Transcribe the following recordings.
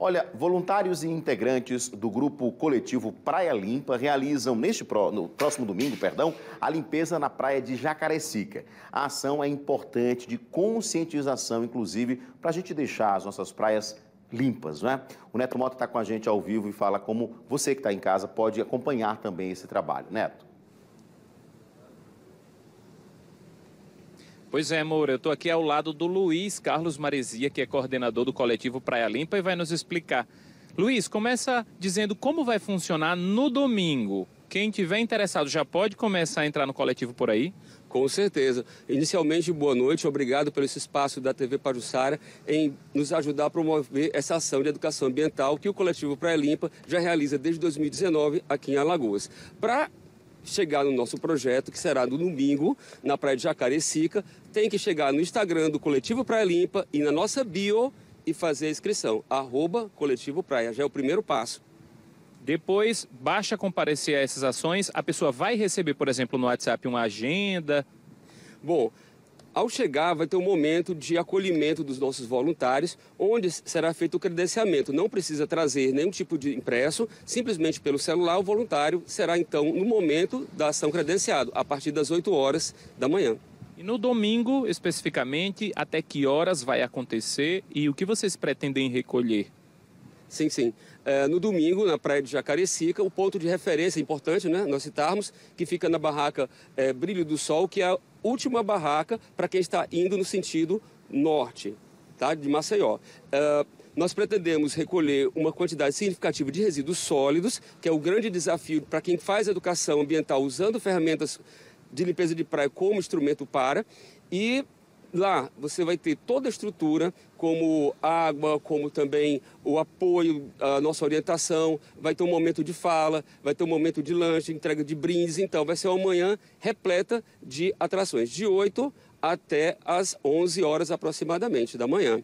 Olha, voluntários e integrantes do grupo coletivo Praia Limpa realizam neste pro, no próximo domingo, perdão, a limpeza na praia de Jacarecica. A ação é importante de conscientização, inclusive, para a gente deixar as nossas praias limpas, né? O Neto Mota está com a gente ao vivo e fala como você que está em casa pode acompanhar também esse trabalho. Neto. Pois é, Moura, eu estou aqui ao lado do Luiz Carlos Maresia, que é coordenador do coletivo Praia Limpa e vai nos explicar. Luiz, começa dizendo como vai funcionar no domingo. Quem tiver interessado já pode começar a entrar no coletivo por aí? Com certeza. Inicialmente, boa noite. Obrigado pelo esse espaço da TV Pajussara em nos ajudar a promover essa ação de educação ambiental que o coletivo Praia Limpa já realiza desde 2019 aqui em Alagoas. Para chegar no nosso projeto, que será no domingo, na Praia de Jacarecica. Tem que chegar no Instagram do Coletivo Praia Limpa e na nossa bio e fazer a inscrição. Arroba Coletivo Praia. Já é o primeiro passo. Depois, basta comparecer a essas ações. A pessoa vai receber, por exemplo, no WhatsApp uma agenda. Bom, ao chegar, vai ter um momento de acolhimento dos nossos voluntários, onde será feito o credenciamento. Não precisa trazer nenhum tipo de impresso, simplesmente pelo celular, o voluntário será então, no momento da ação credenciado, a partir das 8 horas da manhã. E no domingo, especificamente, até que horas vai acontecer e o que vocês pretendem recolher? Sim, sim. É, no domingo, na praia de Jacarecica, o ponto de referência importante, né, nós citarmos, que fica na barraca é, Brilho do Sol, que é a última barraca para quem está indo no sentido norte, tá, de Maceió. É, nós pretendemos recolher uma quantidade significativa de resíduos sólidos, que é o grande desafio para quem faz educação ambiental usando ferramentas de limpeza de praia como instrumento para, e Lá você vai ter toda a estrutura, como água, como também o apoio, a nossa orientação, vai ter um momento de fala, vai ter um momento de lanche, entrega de brindes, então vai ser uma manhã repleta de atrações, de 8 até as 11 horas aproximadamente da manhã.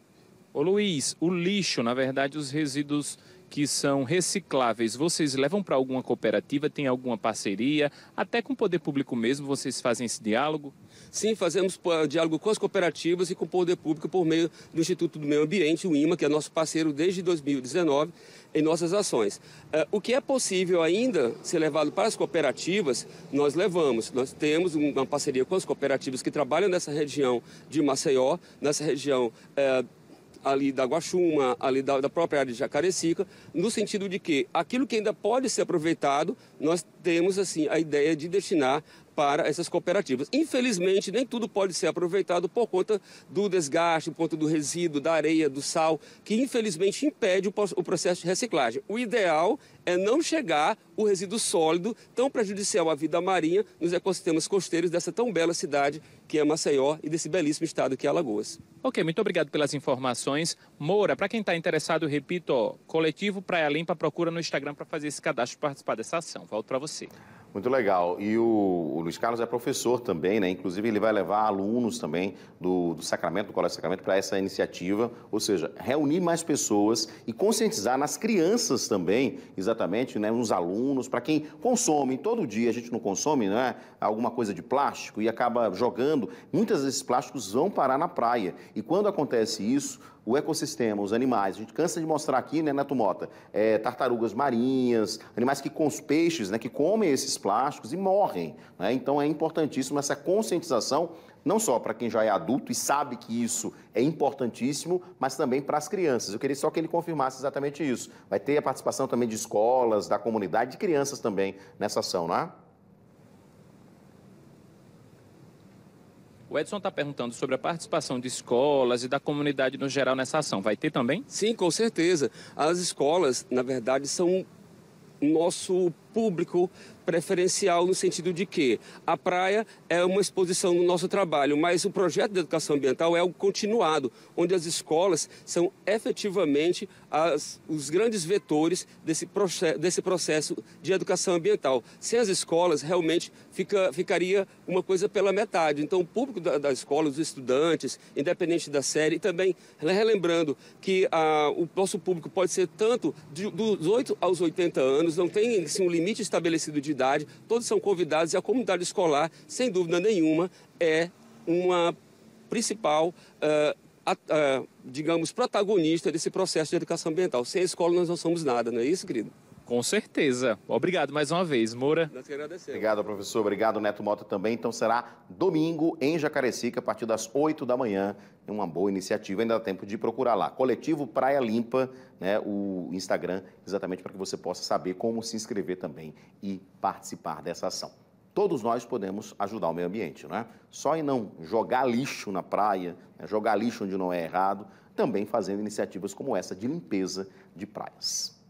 Ô Luiz, o lixo, na verdade, os resíduos que são recicláveis, vocês levam para alguma cooperativa, tem alguma parceria, até com o poder público mesmo, vocês fazem esse diálogo? Sim, fazemos diálogo com as cooperativas e com o poder público por meio do Instituto do Meio Ambiente, o IMA, que é nosso parceiro desde 2019 em nossas ações. É, o que é possível ainda ser levado para as cooperativas, nós levamos. Nós temos uma parceria com as cooperativas que trabalham nessa região de Maceió, nessa região é, ali da Guaxuma, ali da, da própria área de Jacarecica, no sentido de que aquilo que ainda pode ser aproveitado, nós temos assim a ideia de destinar para essas cooperativas. Infelizmente, nem tudo pode ser aproveitado por conta do desgaste, por conta do resíduo, da areia, do sal, que infelizmente impede o processo de reciclagem. O ideal é não chegar o resíduo sólido, tão prejudicial à vida marinha, nos ecossistemas costeiros dessa tão bela cidade que é Maceió e desse belíssimo estado que é Alagoas. Ok, muito obrigado pelas informações. Moura, para quem está interessado, repito, ó, Coletivo Praia Limpa, procura no Instagram para fazer esse cadastro e participar dessa ação. Volto para você. Muito legal. E o, o, Luiz Carlos é professor também, né? Inclusive, ele vai levar alunos também do, do Sacramento, do Colégio Sacramento, para essa iniciativa, ou seja, reunir mais pessoas e conscientizar nas crianças também, exatamente, né? Nos alunos, para quem consome, todo dia a gente não consome, né? Alguma coisa de plástico e acaba jogando. Muitas esses plásticos vão parar na praia. E quando acontece isso, o ecossistema, os animais. A gente cansa de mostrar aqui, né, na é, tartarugas marinhas, animais que com os peixes, né, que comem esses plásticos e morrem. Né? Então é importantíssimo essa conscientização não só para quem já é adulto e sabe que isso é importantíssimo, mas também para as crianças. Eu queria só que ele confirmasse exatamente isso. Vai ter a participação também de escolas, da comunidade, de crianças também nessa ação, não é? O Edson está perguntando sobre a participação de escolas e da comunidade no geral nessa ação. Vai ter também? Sim, com certeza. As escolas, na verdade, são nosso público preferencial no sentido de que a praia é uma exposição do nosso trabalho, mas o projeto de educação ambiental é o continuado, onde as escolas são efetivamente as, os grandes vetores desse, proce desse processo de educação ambiental. Sem as escolas, realmente fica, ficaria uma coisa pela metade. Então, o público da, da escola, os estudantes, independente da série, e também relembrando que a, ah, o nosso público pode ser tanto de, dos 8 aos 80 anos, não tem assim, um limite limite estabelecido de idade, todos são convidados e a comunidade escolar, sem dúvida nenhuma, é uma principal, uh, uh, digamos, protagonista desse processo de educação ambiental. Sem escola nós não somos nada, não é isso, querido? Com certeza. Obrigado mais uma vez, Moura. Nós que agradecemos. Obrigado, professor. Obrigado, Neto Mota também. Então será domingo em Jacarecica, a partir das 8 da manhã. É uma boa iniciativa, ainda dá tempo de procurar lá. Coletivo Praia Limpa, né, o Instagram, exatamente para que você possa saber como se inscrever também e participar dessa ação. Todos nós podemos ajudar o meio ambiente, não é? Só em não jogar lixo na praia, né, jogar lixo onde não é errado, também fazendo iniciativas como essa de limpeza de praias.